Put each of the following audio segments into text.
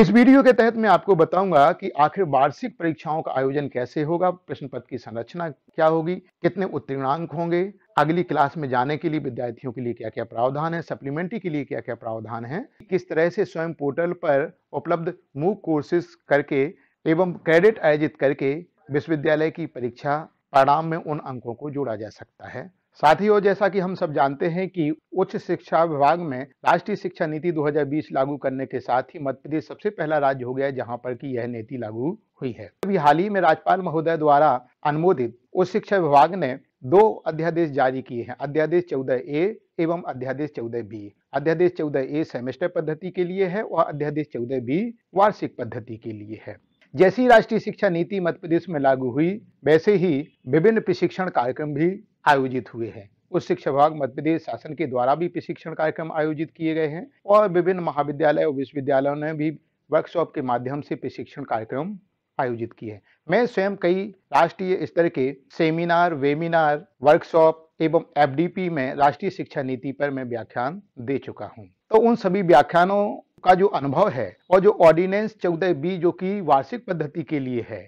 इस वीडियो के तहत मैं आपको बताऊंगा कि आखिर वार्षिक परीक्षाओं का आयोजन कैसे होगा प्रश्न पत्र की संरचना क्या होगी कितने उत्तीर्णांक होंगे अगली क्लास में जाने के लिए विद्यार्थियों के लिए क्या क्या प्रावधान है सप्लीमेंट्री के लिए क्या क्या प्रावधान है किस तरह से स्वयं पोर्टल पर उपलब्ध मूक कोर्सेस करके एवं क्रेडिट आयोजित करके विश्वविद्यालय की परीक्षा परिणाम में उन अंकों को जोड़ा जा सकता है साथियों जैसा कि हम सब जानते हैं कि उच्च शिक्षा विभाग में राष्ट्रीय शिक्षा नीति 2020 लागू करने के साथ ही मध्य प्रदेश सबसे पहला राज्य हो गया जहां पर कि यह नीति लागू हुई है अभी हाल ही में राज्यपाल महोदय द्वारा अनुमोदित उच्च शिक्षा विभाग ने दो अध्यादेश जारी किए हैं अध्यादेश चौदह ए एवं अध्यादेश चौदह बी अध्यादेश चौदह ए सेमेस्टर पद्धति के लिए है और अध्यादेश चौदह बी वार्षिक पद्धति के लिए है जैसी राष्ट्रीय शिक्षा नीति मध्य प्रदेश में लागू हुई वैसे ही विभिन्न प्रशिक्षण कार्यक्रम भी आयोजित हुए हैं उच्च शिक्षा विभाग मध्य प्रदेश शासन के द्वारा भी प्रशिक्षण कार्यक्रम आयोजित किए गए हैं और विभिन्न महाविद्यालय और विश्वविद्यालयों ने भी वर्कशॉप के माध्यम से प्रशिक्षण कार्यक्रम आयोजित किए हैं मैं स्वयं कई राष्ट्रीय स्तर के सेमिनार वेमिनार वर्कशॉप एवं एफ में राष्ट्रीय शिक्षा नीति पर मैं व्याख्यान दे चुका हूँ तो उन सभी व्याख्यानों का जो अनुभव है और जो ऑर्डिनेंस चौदह बी जो कि वार्षिक पद्धति के लिए है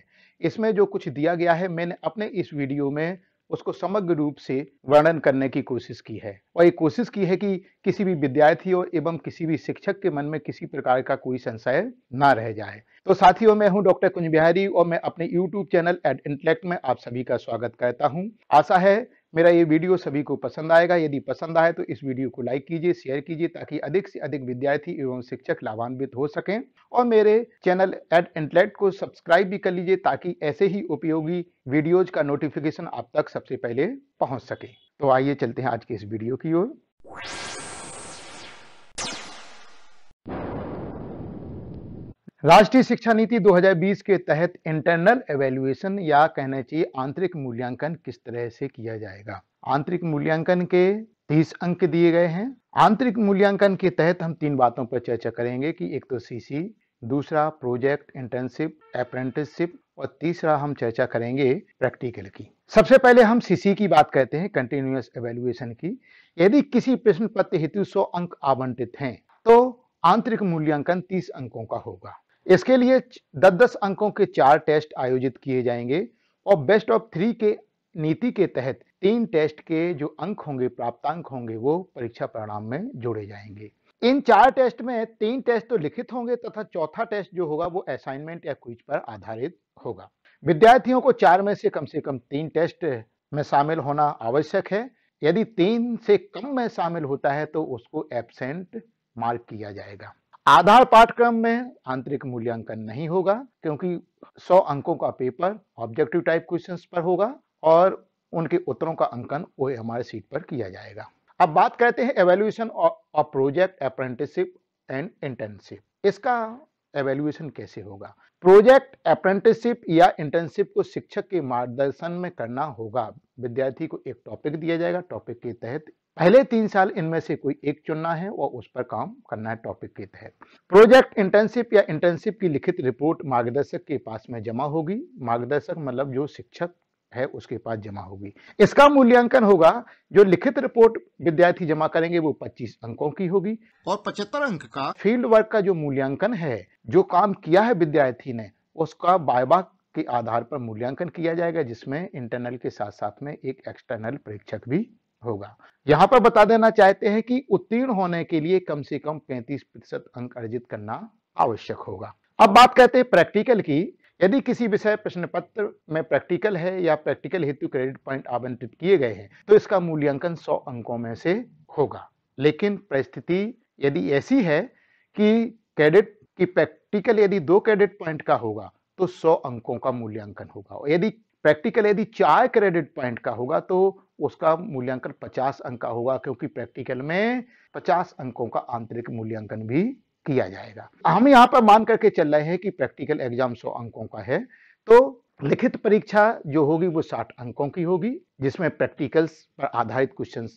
इसमें जो कुछ दिया गया है मैंने अपने इस वीडियो में उसको समग्र रूप से वर्णन करने की कोशिश की है और ये कोशिश की है कि किसी भी विद्यार्थी और एवं किसी भी शिक्षक के मन में किसी प्रकार का कोई संशय ना रह जाए तो साथियों मैं हूं डॉक्टर कुंज बिहारी और मैं अपने यूट्यूब चैनल एड इंटेलेक्ट में आप सभी का स्वागत करता हूं आशा है मेरा ये वीडियो सभी को पसंद आएगा यदि पसंद आए तो इस वीडियो को लाइक कीजिए शेयर कीजिए ताकि अधिक से अधिक विद्यार्थी एवं शिक्षक लाभान्वित हो सकें और मेरे चैनल एट इंटलेट को सब्सक्राइब भी कर लीजिए ताकि ऐसे ही उपयोगी वीडियोज का नोटिफिकेशन आप तक सबसे पहले पहुँच सके तो आइए चलते हैं आज के इस वीडियो की ओर राष्ट्रीय शिक्षा नीति 2020 के तहत इंटरनल एवेल्युएशन या कहना चाहिए आंतरिक मूल्यांकन किस तरह से किया जाएगा आंतरिक मूल्यांकन के तीस अंक दिए गए हैं आंतरिक मूल्यांकन के तहत हम तीन बातों पर चर्चा करेंगे कि एक तो सीसी दूसरा प्रोजेक्ट इंटर्नशिप अप्रेंटिसशिप और तीसरा हम चर्चा करेंगे प्रैक्टिकल की सबसे पहले हम सीसी की बात करते हैं कंटिन्यूस एवेल्युएशन की यदि किसी प्रश्न पत्र हेतु सौ अंक आवंटित हैं तो आंतरिक मूल्यांकन तीस अंकों का होगा इसके लिए दस दस अंकों के चार टेस्ट आयोजित किए जाएंगे और बेस्ट ऑफ थ्री के नीति के तहत तीन टेस्ट के जो अंक होंगे प्राप्त अंक होंगे वो परीक्षा परिणाम में जोड़े जाएंगे इन चार टेस्ट में तीन टेस्ट तो लिखित होंगे तथा चौथा टेस्ट जो होगा वो असाइनमेंट या क्विज पर आधारित होगा विद्यार्थियों को चार में से कम से कम तीन टेस्ट में शामिल होना आवश्यक है यदि तीन से कम में शामिल होता है तो उसको एबसेंट मार्क किया जाएगा आधार पाठ्यक्रम में आंतरिक मूल्यांकन नहीं होगा क्योंकि 100 अंकों का पेपर ऑब्जेक्टिव टाइप क्वेश्चंस पर होगा और उनके उत्तरों का अंकन ओ हमारे सीट पर किया जाएगा अब बात करते हैं evaluation of project apprenticeship and internship इसका एवेल्युएशन कैसे होगा प्रोजेक्ट अप्रेंटिसशिप या इंटर्नशिप को शिक्षक के मार्गदर्शन में करना होगा विद्यार्थी को एक टॉपिक दिया जाएगा टॉपिक के तहत पहले तीन साल इनमें से कोई एक चुनना है और उस पर काम करना है टॉपिक के तहत प्रोजेक्ट इंटर्नशिप या इंटर्नशिप की लिखित रिपोर्ट मार्गदर्शक के पास में जमा होगी मार्गदर्शक मतलब जो शिक्षक है उसके पास जमा होगी इसका मूल्यांकन होगा जो लिखित रिपोर्ट विद्यार्थी जमा करेंगे वो 25 अंकों की होगी और 75 अंक का फील्ड वर्क का जो मूल्यांकन है जो काम किया है विद्यार्थी ने उसका बायबाक के आधार पर मूल्यांकन किया जाएगा जिसमें इंटरनल के साथ साथ में एक एक्सटर्नल परीक्षक भी होगा यहाँ पर बता देना चाहते हैं कि उत्तीर्ण होने के लिए कम से कम 35 प्रतिशत अंक अर्जित करना आवश्यक होगा अब बात कहते हैं प्रैक्टिकल की यदि किसी विषय प्रश्न पत्र में प्रैक्टिकल है या प्रैक्टिकल हेतु क्रेडिट पॉइंट आवंटित किए गए हैं तो इसका मूल्यांकन 100 अंकों में से होगा लेकिन परिस्थिति यदि ऐसी है कि क्रेडिट की प्रैक्टिकल यदि दो क्रेडिट पॉइंट का होगा तो 100 अंकों का मूल्यांकन होगा यदि प्रैक्टिकल यदि चार क्रेडिट पॉइंट का होगा तो उसका मूल्यांकन पचास अंक का होगा क्योंकि प्रैक्टिकल में पचास अंकों का आंतरिक मूल्यांकन भी किया जाएगा हम यहाँ पर मान करके चल रहे हैं कि प्रैक्टिकल एग्जाम सौ अंकों का है तो लिखित परीक्षा जो होगी वो साठ अंकों की होगी जिसमें प्रैक्टिकल्स पर आधारित क्वेश्चन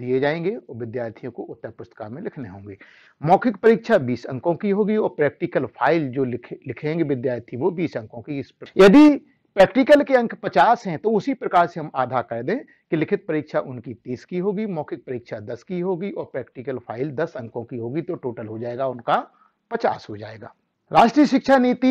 दिए जाएंगे और विद्यार्थियों को उत्तर पुस्तिका में लिखने होंगे मौखिक परीक्षा 20 अंकों की होगी और प्रैक्टिकल फाइल जो लिखे लिखेंगे विद्यार्थी वो 20 अंकों की इस यदि प्रैक्टिकल के अंक 50 हैं तो उसी प्रकार से हम आधा कर दें कि लिखित परीक्षा उनकी 30 की होगी मौखिक परीक्षा 10 की होगी और प्रैक्टिकल फाइल 10 अंकों की होगी तो टोटल हो जाएगा उनका 50 हो जाएगा राष्ट्रीय शिक्षा नीति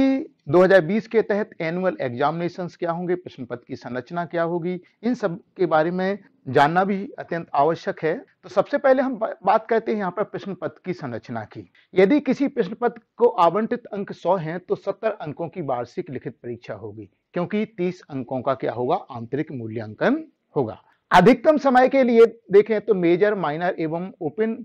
2020 के तहत एनुअल एग्जामिनेशन क्या होंगे प्रश्न पत्र की संरचना क्या होगी इन सब के बारे में जानना भी अत्यंत आवश्यक है तो सबसे पहले हम बात करते हैं यहाँ पर प्रश्न पत्र की संरचना की यदि किसी प्रश्न पत्र को आवंटित अंक 100 हैं तो 70 अंकों की वार्षिक लिखित परीक्षा होगी क्योंकि 30 अंकों का क्या होगा आंतरिक मूल्यांकन होगा अधिकतम समय के लिए देखें तो मेजर माइनर एवं ओपन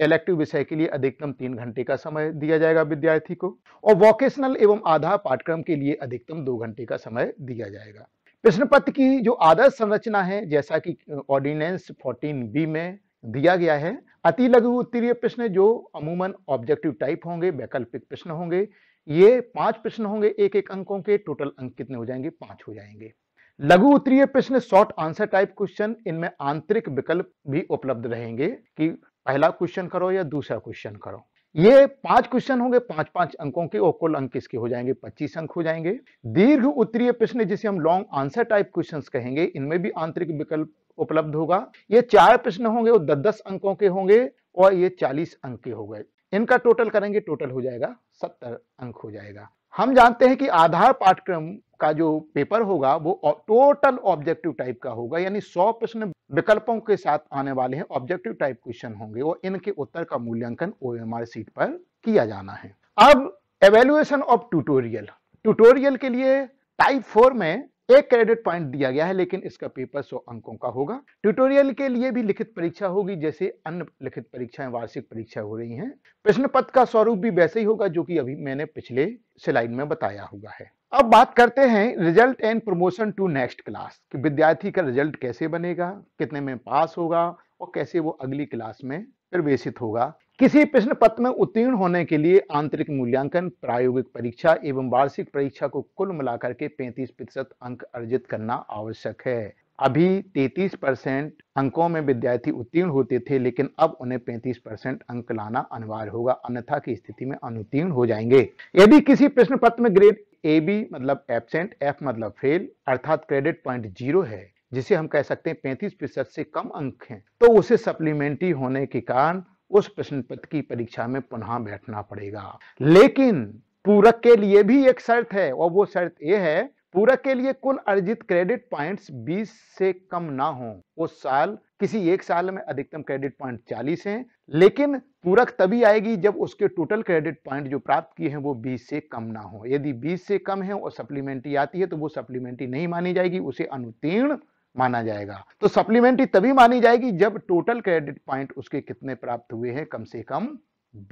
इलेक्टिव विषय के लिए अधिकतम तीन घंटे का समय दिया जाएगा विद्यार्थी को और वोकेशनल एवं आधा पाठ्यक्रम के लिए अधिकतम दो घंटे का समय दिया जाएगा प्रश्न पत्र की जो आदर्श संरचना है जैसा कि ऑर्डिनेंस 14 बी में दिया गया है अति लघु उत्तरीय प्रश्न जो अमूमन ऑब्जेक्टिव टाइप होंगे वैकल्पिक प्रश्न होंगे ये पांच प्रश्न होंगे एक एक अंकों के टोटल अंक कितने हो जाएंगे पांच हो जाएंगे लघु उत्तरीय प्रश्न शॉर्ट आंसर टाइप क्वेश्चन इनमें आंतरिक विकल्प भी उपलब्ध रहेंगे कि पहला क्वेश्चन करो या दूसरा क्वेश्चन करो ये पांच क्वेश्चन होंगे पांच पांच अंकों के और कुल अंक इसके हो जाएंगे पच्चीस अंक हो जाएंगे दीर्घ उत्तरीय प्रश्न जिसे हम लॉन्ग आंसर टाइप क्वेश्चंस कहेंगे इनमें भी आंतरिक विकल्प उपलब्ध होगा ये चार प्रश्न होंगे और दस दस अंकों के होंगे और ये चालीस अंक के हो गए इनका टोटल करेंगे टोटल हो जाएगा सत्तर अंक हो जाएगा हम जानते हैं कि आधार पाठ्यक्रम का जो पेपर होगा वो टोटल ऑब्जेक्टिव टाइप का होगा यानी सौ प्रश्न विकल्पों के साथ आने वाले हैं ऑब्जेक्टिव टाइप क्वेश्चन होंगे और इनके उत्तर का मूल्यांकन ओ सीट पर किया जाना है अब एवेल्युएशन ऑफ ट्यूटोरियल ट्यूटोरियल के लिए टाइप फोर में एक क्रेडिट पॉइंट दिया गया है लेकिन इसका पेपर 100 अंकों का होगा ट्यूटोरियल के लिए भी लिखित परीक्षा होगी जैसे अन्य लिखित परीक्षाएं वार्षिक परीक्षा हो रही हैं प्रश्न पत्र का स्वरूप भी वैसे ही होगा जो कि अभी मैंने पिछले स्लाइड में बताया हुआ है अब बात करते हैं result and promotion to next class की विद्यार्थी का रिजल्ट कैसे बनेगा कितने में पास होगा और कैसे वो अगली क्लास में प्रवेशित होगा किसी प्रश्न पत्र में उत्तीर्ण होने के लिए आंतरिक मूल्यांकन प्रायोगिक परीक्षा एवं वार्षिक परीक्षा को कुल मिलाकर के 35 प्रतिशत अंक अर्जित करना आवश्यक है अभी 33 परसेंट अंकों में विद्यार्थी उत्तीर्ण होते थे लेकिन अब उन्हें 35 परसेंट अंक लाना अनिवार्य होगा अन्यथा की स्थिति में अनुत्तीर्ण हो जाएंगे यदि किसी प्रश्न पत्र में ग्रेड ए बी मतलब एबसेंट एफ मतलब फेल अर्थात क्रेडिट पॉइंट जीरो है जिसे हम कह सकते हैं पैंतीस प्रतिशत से कम अंक हैं तो उसे सप्लीमेंट्री होने के कारण उस प्रश्न पत्र की परीक्षा में पुनः बैठना पड़ेगा लेकिन पूरक के लिए भी एक शर्त है और वो शर्त ये है पूरक के लिए कुल अर्जित क्रेडिट पॉइंट्स 20 से कम ना हो उस साल किसी एक साल में अधिकतम क्रेडिट पॉइंट 40 हैं लेकिन पूरक तभी आएगी जब उसके टोटल क्रेडिट पॉइंट जो प्राप्त किए हैं वो 20 से कम ना हो यदि 20 से कम है और सप्लीमेंट्री आती है तो वो सप्लीमेंट्री नहीं मानी जाएगी उसे अनुतीर्ण माना जाएगा तो सप्लीमेंट्री तभी मानी जाएगी जब टोटल क्रेडिट पॉइंट उसके कितने प्राप्त हुए हैं कम से कम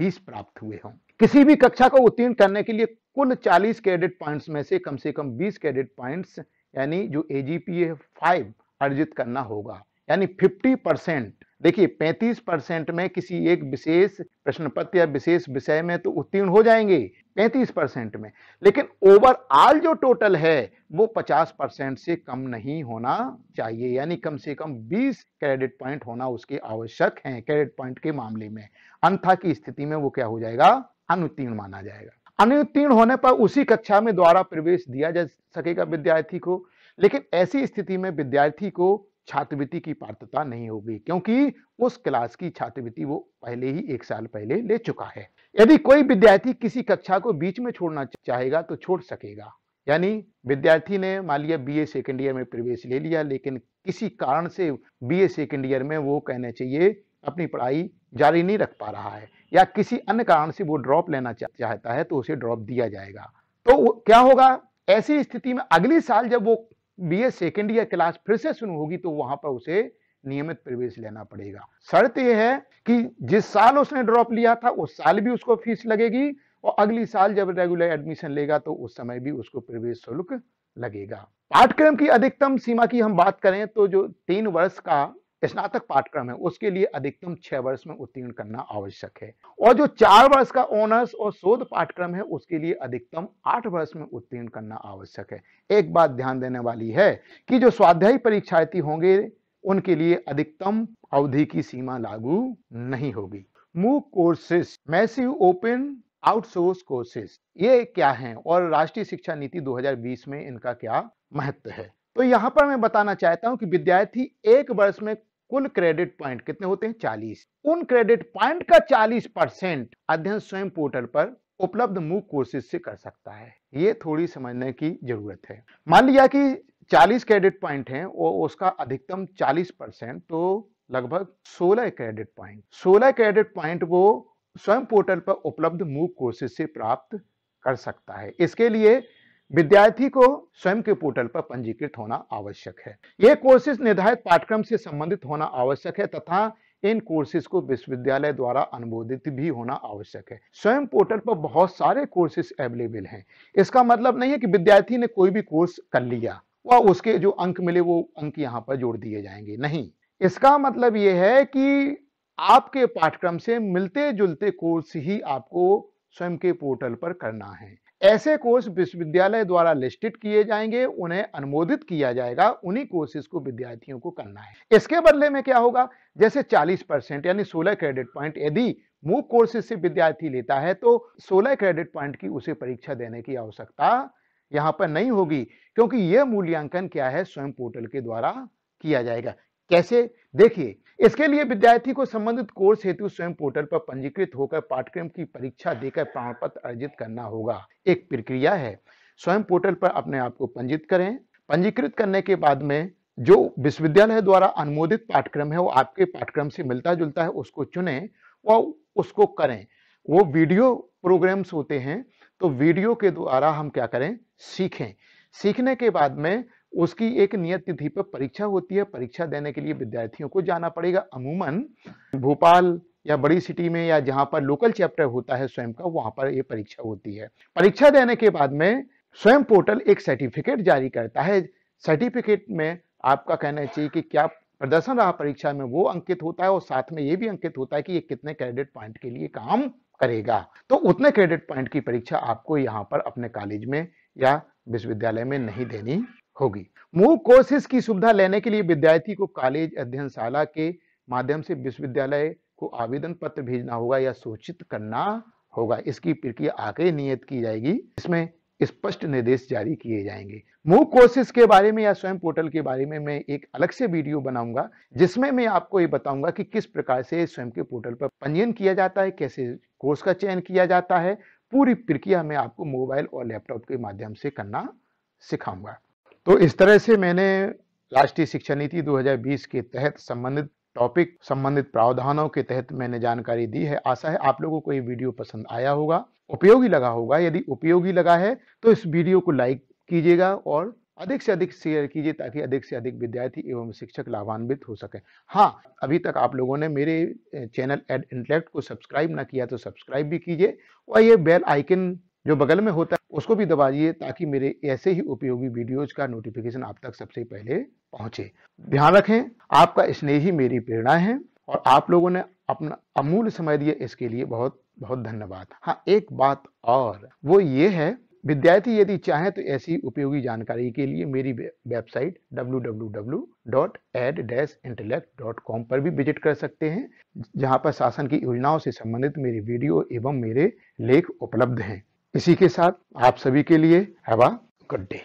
20 प्राप्त हुए हों किसी भी कक्षा को उत्तीर्ण करने के लिए कुल 40 क्रेडिट पॉइंट्स में से कम से कम 20 क्रेडिट पॉइंट्स यानी जो ए जी पी फाइव अर्जित करना होगा यानी 50 परसेंट देखिए 35 परसेंट में किसी एक विशेष प्रश्न पत्र या विशेष विषय में तो उत्तीर्ण हो जाएंगे 35 परसेंट में लेकिन ओवरऑल जो टोटल है वो 50 परसेंट से कम नहीं होना चाहिए यानी कम से कम 20 क्रेडिट पॉइंट होना उसके आवश्यक है क्रेडिट पॉइंट के मामले में अंथा की स्थिति में वो क्या हो जाएगा अनुत्तीर्ण माना जाएगा अनुत्तीर्ण होने पर उसी कक्षा में द्वारा प्रवेश दिया जा सकेगा विद्यार्थी को लेकिन ऐसी स्थिति में विद्यार्थी को छात्रवृत्ति की पात्रता नहीं होगी क्योंकि उस क्लास की छात्रवृत्ति वो पहले ही एक साल पहले ले चुका है यदि कोई विद्यार्थी किसी कक्षा को बीच में छोड़ना चाहेगा तो छोड़ सकेगा यानी विद्यार्थी ने मान लिया ए सेकेंड ईयर में प्रवेश ले लिया लेकिन किसी कारण से बी ए सेकेंड ईयर में वो कहना चाहिए अपनी पढ़ाई जारी नहीं रख पा रहा है या किसी अन्य कारण से वो ड्रॉप लेना चाहता है तो उसे ड्रॉप दिया जाएगा तो क्या होगा ऐसी स्थिति में अगले साल जब वो बीए सेकेंड ईयर क्लास फिर से शुरू होगी तो वहां पर उसे नियमित प्रवेश लेना पड़ेगा शर्त यह है कि जिस साल उसने ड्रॉप लिया था उस साल भी उसको फीस लगेगी और अगली साल जब रेगुलर एडमिशन लेगा तो उस समय भी उसको प्रवेश शुल्क लगेगा पाठ्यक्रम की अधिकतम सीमा की हम बात करें तो जो तीन वर्ष का स्नातक पाठ्यक्रम है उसके लिए अधिकतम छह वर्ष में उत्तीर्ण करना आवश्यक है और जो चार वर्ष का ऑनर्स और शोध पाठ्यक्रम है उसके लिए अधिकतम आठ वर्ष में उत्तीर्ण करना आवश्यक है एक बात ध्यान देने वाली है कि जो स्वाध्यायी परीक्षार्थी होंगे उनके लिए अधिकतम अवधि की सीमा लागू नहीं होगी MOOC courses massive open outsource courses ये क्या हैं और राष्ट्रीय शिक्षा नीति 2020 में इनका क्या महत्व है तो यहाँ पर मैं बताना चाहता हूँ कि विद्यार्थी एक वर्ष में कुल क्रेडिट पॉइंट कितने होते हैं चालीस उन क्रेडिट पॉइंट का चालीस परसेंट अध्ययन स्वयं पोर्टल पर उपलब्ध मूक कोर्सेज से कर सकता है ये थोड़ी समझने की जरूरत है मान लिया कि 40 क्रेडिट पॉइंट हैं और उसका अधिकतम 40 परसेंट तो लगभग 16 क्रेडिट पॉइंट 16 क्रेडिट पॉइंट वो स्वयं पोर्टल पर उपलब्ध मूक कोर्सेज से प्राप्त कर सकता है इसके लिए विद्यार्थी को स्वयं के पोर्टल पर पंजीकृत होना आवश्यक है ये कोर्सेज निर्धारित पाठ्यक्रम से संबंधित होना आवश्यक है तथा इन कोर्सेज को विश्वविद्यालय द्वारा अनुमोदित भी होना आवश्यक है स्वयं पोर्टल पर बहुत सारे कोर्सेज अवेलेबल हैं इसका मतलब नहीं है कि विद्यार्थी ने कोई भी कोर्स कर लिया वह उसके जो अंक मिले वो अंक यहाँ पर जोड़ दिए जाएंगे नहीं इसका मतलब ये है कि आपके पाठ्यक्रम से मिलते जुलते कोर्स ही आपको स्वयं के पोर्टल पर करना है ऐसे कोर्स विश्वविद्यालय द्वारा लिस्टेड किए जाएंगे उन्हें अनुमोदित किया जाएगा उन्हीं कोर्सेज को विद्यार्थियों को करना है इसके बदले में क्या होगा जैसे 40 परसेंट यानी 16 क्रेडिट पॉइंट यदि मूक कोर्सेज से विद्यार्थी लेता है तो 16 क्रेडिट पॉइंट की उसे परीक्षा देने की आवश्यकता यहाँ पर नहीं होगी क्योंकि यह मूल्यांकन क्या है स्वयं पोर्टल के द्वारा किया जाएगा कैसे देखिए इसके लिए विद्यार्थी को संबंधित कोर्स हेतु स्वयं पोर्टल पर पंजीकृत होकर पाठ्यक्रम की परीक्षा देकर प्रमाण पत्र अर्जित करना होगा एक प्रक्रिया है स्वयं पोर्टल पर अपने आप को पंजीकृत करें पंजीकृत करने के बाद में जो विश्वविद्यालय द्वारा अनुमोदित पाठ्यक्रम है वो आपके पाठ्यक्रम से मिलता जुलता है उसको चुने और उसको करें वो वीडियो प्रोग्राम्स होते हैं तो वीडियो के द्वारा हम क्या करें सीखें सीखने के बाद में उसकी एक नियत तिथि पर परीक्षा होती है परीक्षा देने के लिए विद्यार्थियों को जाना पड़ेगा अमूमन भोपाल या बड़ी सिटी में या जहां पर लोकल चैप्टर होता है स्वयं का वहां पर यह परीक्षा होती है परीक्षा देने के बाद में स्वयं पोर्टल एक सर्टिफिकेट जारी करता है सर्टिफिकेट में आपका कहना चाहिए कि क्या प्रदर्शन रहा परीक्षा में वो अंकित होता है और साथ में ये भी अंकित होता है कि ये कितने क्रेडिट पॉइंट के लिए काम करेगा तो उतने क्रेडिट पॉइंट की परीक्षा आपको यहाँ पर अपने कॉलेज में या विश्वविद्यालय में नहीं देनी होगी मूक कोर्सेज की सुविधा लेने के लिए विद्यार्थी को कॉलेज अध्ययनशाला के माध्यम से विश्वविद्यालय को आवेदन पत्र भेजना होगा या सूचित करना होगा इसकी प्रक्रिया आगे नियत की जाएगी इसमें स्पष्ट निर्देश जारी किए जाएंगे मूक कोर्सेज के बारे में या स्वयं पोर्टल के बारे में मैं एक अलग से वीडियो बनाऊंगा जिसमें मैं आपको ये बताऊंगा कि किस प्रकार से स्वयं के पोर्टल पर पंजीयन किया जाता है कैसे कोर्स का चयन किया जाता है पूरी प्रक्रिया मैं आपको मोबाइल और लैपटॉप के माध्यम से करना सिखाऊंगा तो इस तरह से मैंने राष्ट्रीय शिक्षा नीति 2020 के तहत संबंधित टॉपिक संबंधित प्रावधानों के तहत मैंने जानकारी दी है आशा है आप लोगों को ये वीडियो पसंद आया होगा उपयोगी लगा होगा यदि उपयोगी लगा है तो इस वीडियो को लाइक कीजिएगा और अधिक से अधिक शेयर कीजिए ताकि अधिक से अधिक विद्यार्थी एवं शिक्षक लाभान्वित हो सके हाँ अभी तक आप लोगों ने मेरे चैनल एड इंटरेक्ट को सब्सक्राइब ना किया तो सब्सक्राइब भी कीजिए और ये बेल आइकन जो बगल में होता है उसको भी दबाइए ताकि मेरे ऐसे ही उपयोगी वीडियोज का नोटिफिकेशन आप तक सबसे पहले पहुंचे ध्यान रखें आपका स्नेह ही मेरी प्रेरणा है और आप लोगों ने अपना अमूल समय दिया इसके लिए बहुत बहुत धन्यवाद हाँ एक बात और वो ये है विद्यार्थी यदि चाहे तो ऐसी उपयोगी जानकारी के लिए मेरी वेबसाइट www.ad-intellect.com पर भी विजिट कर सकते हैं जहां पर शासन की योजनाओं से संबंधित मेरे वीडियो एवं मेरे लेख उपलब्ध हैं इसी के साथ आप सभी के लिए हैव अ गुड डे